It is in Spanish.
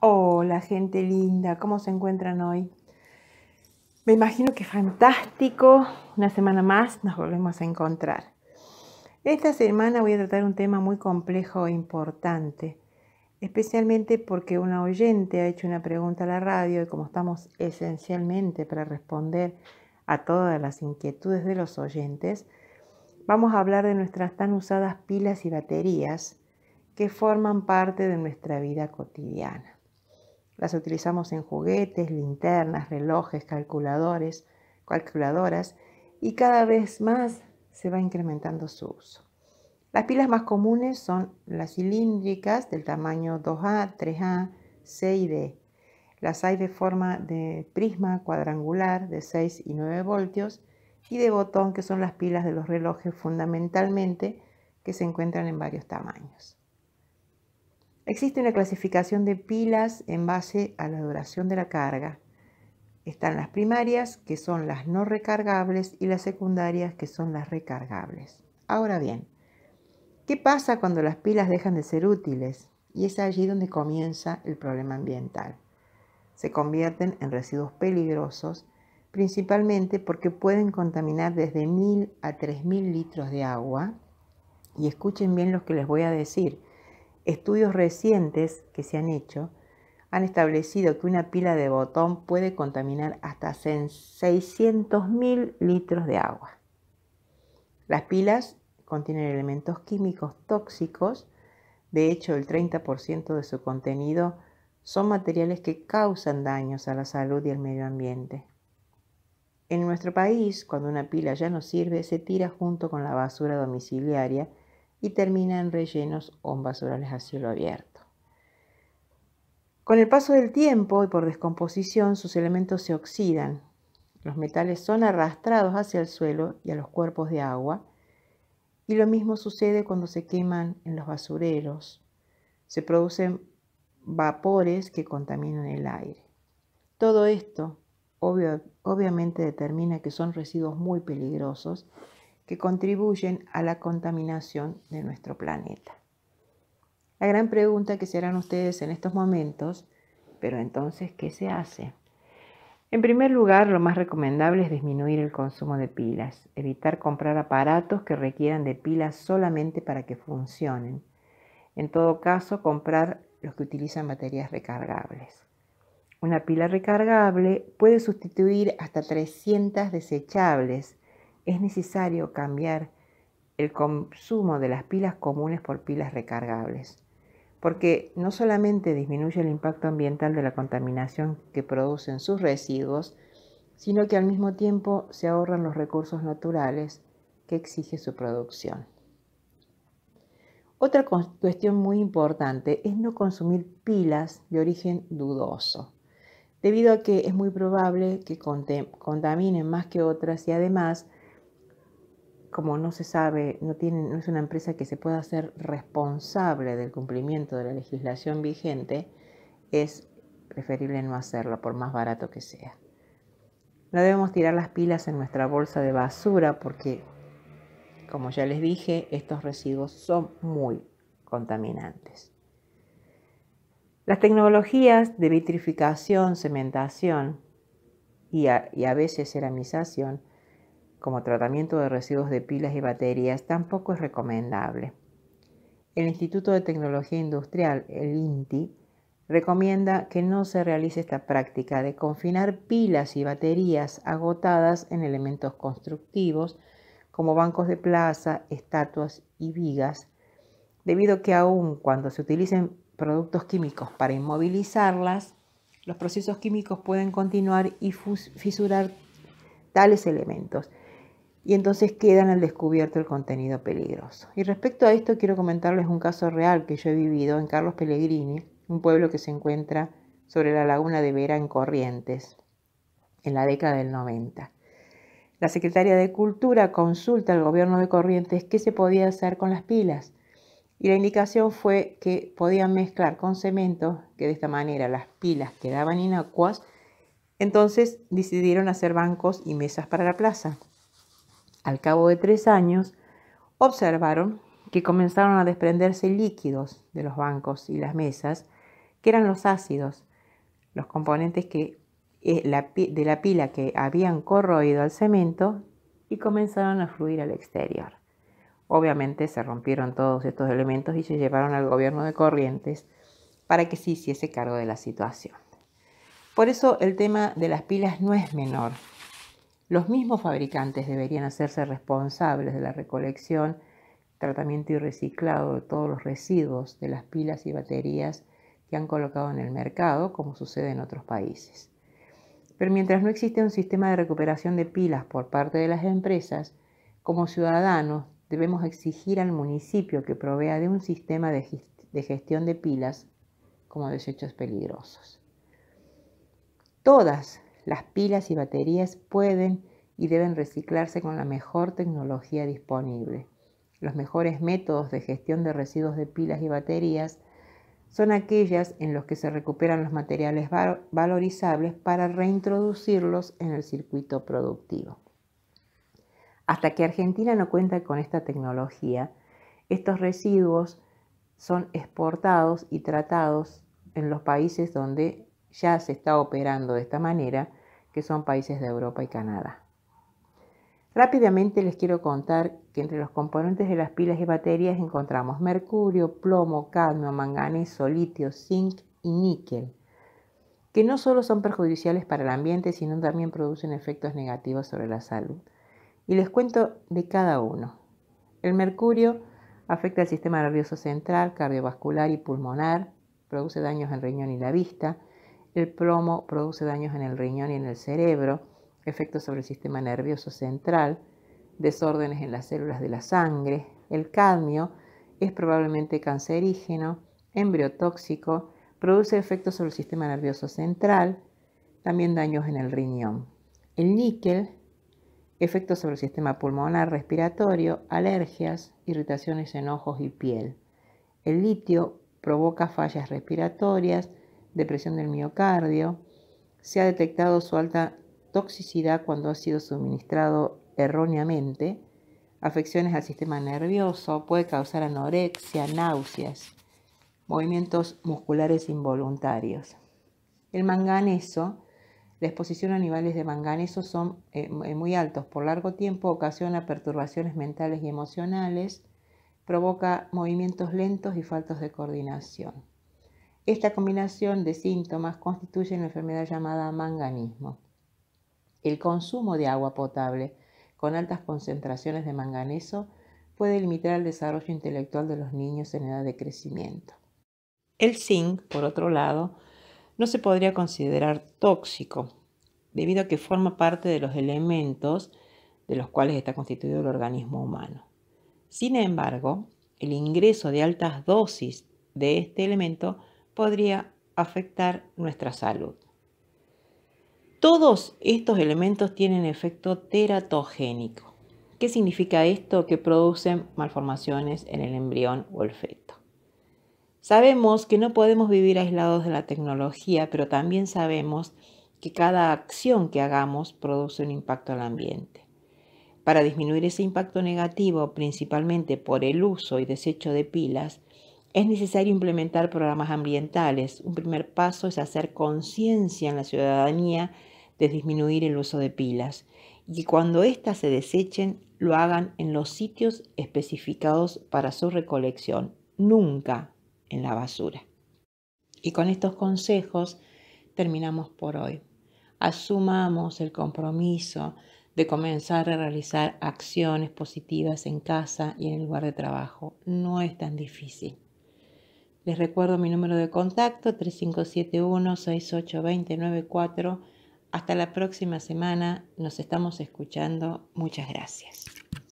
Hola gente linda, ¿cómo se encuentran hoy? Me imagino que fantástico, una semana más nos volvemos a encontrar. Esta semana voy a tratar un tema muy complejo e importante, especialmente porque una oyente ha hecho una pregunta a la radio y como estamos esencialmente para responder a todas las inquietudes de los oyentes, vamos a hablar de nuestras tan usadas pilas y baterías que forman parte de nuestra vida cotidiana. Las utilizamos en juguetes, linternas, relojes, calculadores, calculadoras y cada vez más se va incrementando su uso. Las pilas más comunes son las cilíndricas del tamaño 2A, 3A, C y D. Las hay de forma de prisma cuadrangular de 6 y 9 voltios y de botón que son las pilas de los relojes fundamentalmente que se encuentran en varios tamaños. Existe una clasificación de pilas en base a la duración de la carga. Están las primarias, que son las no recargables, y las secundarias, que son las recargables. Ahora bien, ¿qué pasa cuando las pilas dejan de ser útiles? Y es allí donde comienza el problema ambiental. Se convierten en residuos peligrosos, principalmente porque pueden contaminar desde 1.000 a 3.000 litros de agua. Y escuchen bien lo que les voy a decir Estudios recientes que se han hecho han establecido que una pila de botón puede contaminar hasta 600.000 litros de agua. Las pilas contienen elementos químicos tóxicos, de hecho el 30% de su contenido son materiales que causan daños a la salud y al medio ambiente. En nuestro país, cuando una pila ya no sirve, se tira junto con la basura domiciliaria y termina en rellenos o en basurales a cielo abierto. Con el paso del tiempo y por descomposición, sus elementos se oxidan. Los metales son arrastrados hacia el suelo y a los cuerpos de agua, y lo mismo sucede cuando se queman en los basureros. Se producen vapores que contaminan el aire. Todo esto obviamente determina que son residuos muy peligrosos que contribuyen a la contaminación de nuestro planeta. La gran pregunta que se harán ustedes en estos momentos, pero entonces, ¿qué se hace? En primer lugar, lo más recomendable es disminuir el consumo de pilas, evitar comprar aparatos que requieran de pilas solamente para que funcionen. En todo caso, comprar los que utilizan baterías recargables. Una pila recargable puede sustituir hasta 300 desechables es necesario cambiar el consumo de las pilas comunes por pilas recargables, porque no solamente disminuye el impacto ambiental de la contaminación que producen sus residuos, sino que al mismo tiempo se ahorran los recursos naturales que exige su producción. Otra cuestión muy importante es no consumir pilas de origen dudoso, debido a que es muy probable que contaminen más que otras y además como no se sabe, no, tiene, no es una empresa que se pueda hacer responsable del cumplimiento de la legislación vigente, es preferible no hacerlo, por más barato que sea. No debemos tirar las pilas en nuestra bolsa de basura porque, como ya les dije, estos residuos son muy contaminantes. Las tecnologías de vitrificación, cementación y a, y a veces ceramización como tratamiento de residuos de pilas y baterías tampoco es recomendable. El Instituto de Tecnología Industrial, el INTI, recomienda que no se realice esta práctica de confinar pilas y baterías agotadas en elementos constructivos como bancos de plaza, estatuas y vigas, debido a que aun cuando se utilicen productos químicos para inmovilizarlas, los procesos químicos pueden continuar y fisurar tales elementos, y entonces quedan al descubierto el contenido peligroso. Y respecto a esto quiero comentarles un caso real que yo he vivido en Carlos Pellegrini, un pueblo que se encuentra sobre la laguna de Vera en Corrientes, en la década del 90. La secretaria de Cultura consulta al gobierno de Corrientes qué se podía hacer con las pilas y la indicación fue que podían mezclar con cemento, que de esta manera las pilas quedaban inacuas, entonces decidieron hacer bancos y mesas para la plaza. Al cabo de tres años, observaron que comenzaron a desprenderse líquidos de los bancos y las mesas, que eran los ácidos, los componentes eh, de la pila que habían corroído al cemento y comenzaron a fluir al exterior. Obviamente se rompieron todos estos elementos y se llevaron al gobierno de Corrientes para que se hiciese cargo de la situación. Por eso el tema de las pilas no es menor, los mismos fabricantes deberían hacerse responsables de la recolección, tratamiento y reciclado de todos los residuos de las pilas y baterías que han colocado en el mercado, como sucede en otros países. Pero mientras no existe un sistema de recuperación de pilas por parte de las empresas, como ciudadanos debemos exigir al municipio que provea de un sistema de, gestión de pilas como desechos peligrosos. Todas las pilas y baterías pueden y deben reciclarse con la mejor tecnología disponible. Los mejores métodos de gestión de residuos de pilas y baterías son aquellas en los que se recuperan los materiales valorizables para reintroducirlos en el circuito productivo. Hasta que Argentina no cuenta con esta tecnología, estos residuos son exportados y tratados en los países donde ya se está operando de esta manera, que son países de Europa y Canadá. Rápidamente les quiero contar que entre los componentes de las pilas y baterías encontramos mercurio, plomo, cadmio, manganeso, litio, zinc y níquel, que no solo son perjudiciales para el ambiente, sino también producen efectos negativos sobre la salud. Y les cuento de cada uno. El mercurio afecta al sistema nervioso central, cardiovascular y pulmonar, produce daños en riñón y la vista, el plomo produce daños en el riñón y en el cerebro, efectos sobre el sistema nervioso central, desórdenes en las células de la sangre. El cadmio es probablemente cancerígeno, embriotóxico, produce efectos sobre el sistema nervioso central, también daños en el riñón. El níquel, efectos sobre el sistema pulmonar respiratorio, alergias, irritaciones en ojos y piel. El litio provoca fallas respiratorias, depresión del miocardio. Se ha detectado su alta toxicidad cuando ha sido suministrado erróneamente. Afecciones al sistema nervioso, puede causar anorexia, náuseas, movimientos musculares involuntarios. El manganeso, la exposición a niveles de manganeso son eh, eh, muy altos por largo tiempo, ocasiona perturbaciones mentales y emocionales, provoca movimientos lentos y faltos de coordinación. Esta combinación de síntomas constituye una enfermedad llamada manganismo. El consumo de agua potable con altas concentraciones de manganeso puede limitar el desarrollo intelectual de los niños en edad de crecimiento. El zinc, por otro lado, no se podría considerar tóxico, debido a que forma parte de los elementos de los cuales está constituido el organismo humano. Sin embargo, el ingreso de altas dosis de este elemento podría afectar nuestra salud. Todos estos elementos tienen efecto teratogénico. ¿Qué significa esto? Que producen malformaciones en el embrión o el feto. Sabemos que no podemos vivir aislados de la tecnología, pero también sabemos que cada acción que hagamos produce un impacto al ambiente. Para disminuir ese impacto negativo, principalmente por el uso y desecho de pilas, es necesario implementar programas ambientales. Un primer paso es hacer conciencia en la ciudadanía de disminuir el uso de pilas y cuando éstas se desechen lo hagan en los sitios especificados para su recolección, nunca en la basura. Y con estos consejos terminamos por hoy. Asumamos el compromiso de comenzar a realizar acciones positivas en casa y en el lugar de trabajo. No es tan difícil. Les recuerdo mi número de contacto 3571-68294. Hasta la próxima semana. Nos estamos escuchando. Muchas gracias.